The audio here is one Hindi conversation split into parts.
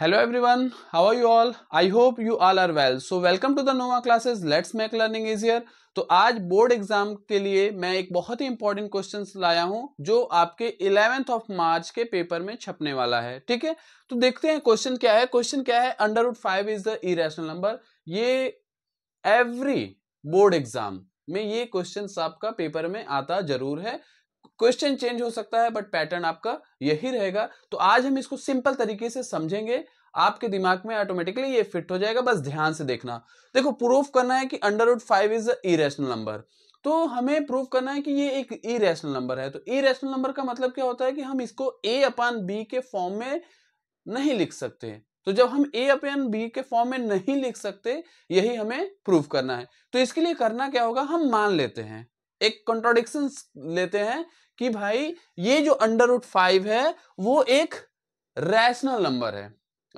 hello everyone how are you all I hope you all are well so welcome to the nova let's make learning learning easier तो आज बोर्ड एग्जाम के लिए मैं एक बहुत ही इंपॉर्टेंट क्वेश्चन लाया हूं जो आपके इलेवेंथ ऑफ मार्च के पेपर में छपने वाला है ठीक है तो देखते हैं क्वेश्चन क्या है क्वेश्चन क्या है under root five is the irrational number ये एवरी बोर्ड एग्जाम में ये क्वेश्चन आपका पेपर में आता जरूर है क्वेश्चन चेंज हो सकता है बट पैटर्न आपका यही रहेगा तो आज हम इसको सिंपल तरीके से समझेंगे आपके दिमाग में ऑटोमेटिकली ये फिट हो जाएगा बस ध्यान से देखना देखो प्रूफ करना है कि under root five is irrational number तो हमें प्रूफ करना है कि ये एक इरेशनल नंबर है तो इरेशनल नंबर का मतलब क्या होता है कि हम इसको ए अपान बी के फॉर्म में नहीं लिख सकते तो जब हम ए अपान बी के फॉर्म में नहीं लिख सकते यही हमें प्रूफ करना है तो इसके लिए करना क्या होगा हम मान लेते हैं एक कॉन्ट्रोडिक्शन लेते हैं कि भाई ये जो अंडर रूट फाइव है वो एक रैशनल नंबर है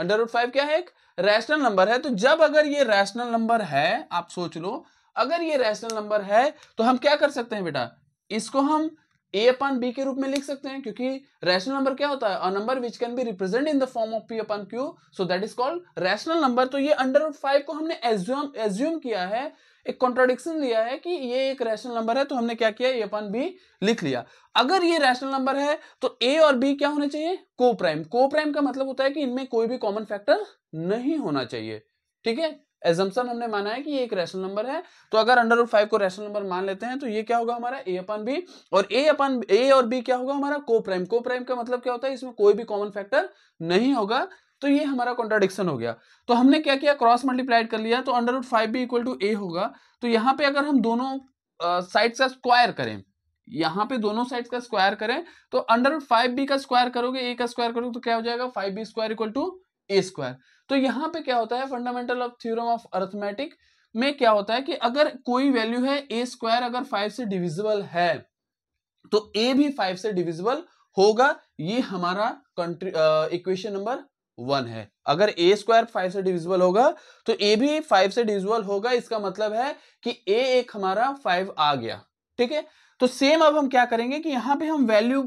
अंडर रूट फाइव क्या है एक रैशनल नंबर है तो जब अगर ये रैशनल नंबर है आप सोच लो अगर ये रैशनल नंबर है तो हम क्या कर सकते हैं बेटा इसको हम ए अपन बी के रूप में लिख सकते हैं क्योंकि रैशनल नंबर क्या होता है a number which can be represent in the form of p upon q so that is called rational number तो ये अंडर रूट फाइव को हमने एज्यूम एज्यूम किया है एक कॉन्ट्रोडिक्शन लिया है कि ये एक रैशनल नंबर है तो हमने क्या किया ए अपन बी लिख लिया अगर ये रैशनल नंबर है तो ए और बी क्या होने चाहिए को प्राइम को प्राइम का मतलब होता है कि इनमें कोई भी कॉमन फैक्टर नहीं होना चाहिए ठीक है एजम्सन हमने माना है कि ये एक रेशनल नंबर है तो अगर अंडर रूट फाइव को रेशनल नंबर मान लेते हैं तो ये क्या होगा हमारा ए अपन बी और ए अपन ए और बी क्या होगा हमारा को प्राइम को प्राइम का मतलब क्या होता है इसमें कोई भी कॉमन फैक्टर नहीं होगा तो ये हमारा कॉन्ट्राडिक्शन हो गया तो हमने क्या किया क्रॉस मल्टीप्लाइड कर लिया तो अंडर रूट फाइव भी इक्वल टू ए होगा तो यहाँ पे अगर हम दोनों साइड का स्क्वायर करें यहाँ पे दोनों साइड का स्क्वायर करें तो अंडर फाइव बी का स्क्वायर करोगे ए का स्क्वायर करोगे तो क्या हो जाएगा five b square equal to a square तो यहाँ पे क्या होता है fundamental of theorem of arithmetic में क्या होता है कि अगर कोई वैल्यू है ए स्क्वायर अगर फाइव से डिविजिबल है तो ए भी फाइव से डिविजिबल होगा ये हमारा कंट्री इक्वेशन नंबर वन है अगर ए स्क्वायर फाइव से डिविजिबल होगा तो ए भी फाइव से डिविजिबल होगा इसका मतलब है कि ए एक हमारा फाइव आ गया ठीक है तो सेम अब हम क्या करेंगे कि यहां पे हम वैल्यू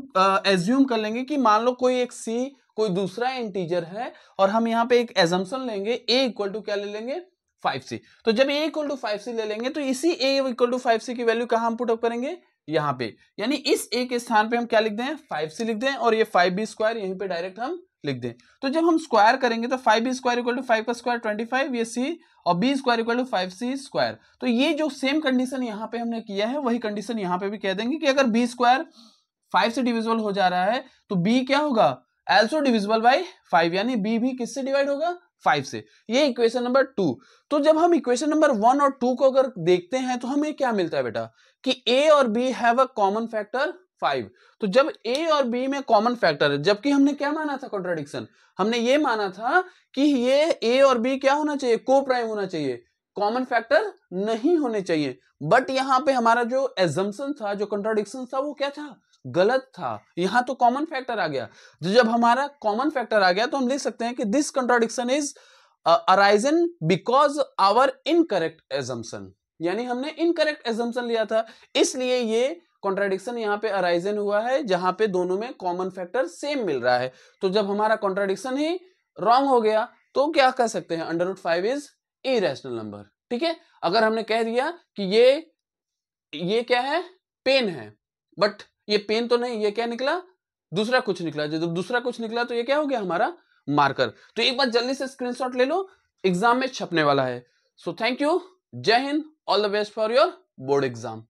एज्यूम कर लेंगे कि मान लो कोई एक सी कोई दूसरा इंटीजर है और हम यहां पे एक एजम्सन लेंगे ए इक्वल टू क्या ले लेंगे 5c तो जब a equal to five c ले लेंगे तो इसी a equal to five c की वैल्यू कहां हम पुटअप करेंगे यहां पे यानी इस ए के स्थान पे हम क्या लिख दें फाइव सी लिख दें और ये फाइव बी स्क्वायर यहीं पे डायरेक्ट हम लिख दें तो जब हम स्क्वायर करेंगे तो five b square equal to five का स्क्वायर ट्वेंटी फाइव ये सी और b square equal to five c square तो ये जो सेम कंडीशन यहाँ पे हमने किया है वही कंडीशन यहाँ पे भी कह देंगे कि अगर बी स्क्वायर फाइव से डिविजिबल हो जा रहा है तो बी क्या होगा एल्सो डिविजिबल बाई फाइव यानी बी भी किससे डिवाइड होगा फाइव से ये इक्वेशन नंबर टू तो जब हम इक्वेशन नंबर वन और टू को अगर देखते हैं तो हमें क्या मिलता है बेटा कि ए और b have a common factor five तो जब ए और बी में कॉमन फैक्टर है जबकि हमने क्या माना था कॉन्ट्राडिक्शन हमने ये माना था कि ये ए और बी क्या होना चाहिए को प्राइम होना चाहिए कॉमन फैक्टर नहीं होने चाहिए बट यहां पे हमारा जो एजम्सन था जो कॉन्ट्राडिक्शन था वो क्या था गलत था यहां तो कॉमन फैक्टर आ गया तो जब हमारा कॉमन फैक्टर आ गया तो हम लिख सकते हैं कि this contradiction is arisen because our incorrect assumption यानी हमने इनकरेक्ट एजम्सन लिया था इसलिए ये कॉन्ट्राडिक्शन यहाँ पे अराइजन हुआ है जहां पे दोनों में कॉमन फैक्टर सेम मिल रहा है तो जब हमारा कॉन्ट्राडिक्शन ही रॉन्ग हो गया तो क्या कह सकते हैं under root five is irrational number ठीक है अगर हमने कह दिया कि ये ये क्या है पेन है बट ये पेन तो नहीं ये क्या निकला दूसरा कुछ निकला जब दूसरा कुछ निकला तो ये क्या हो गया हमारा मार्कर तो एक बार जल्दी से स्क्रीनशॉट ले लो एग्जाम में छपने वाला है सो थैंक यू जय हिंद all the best for your board exam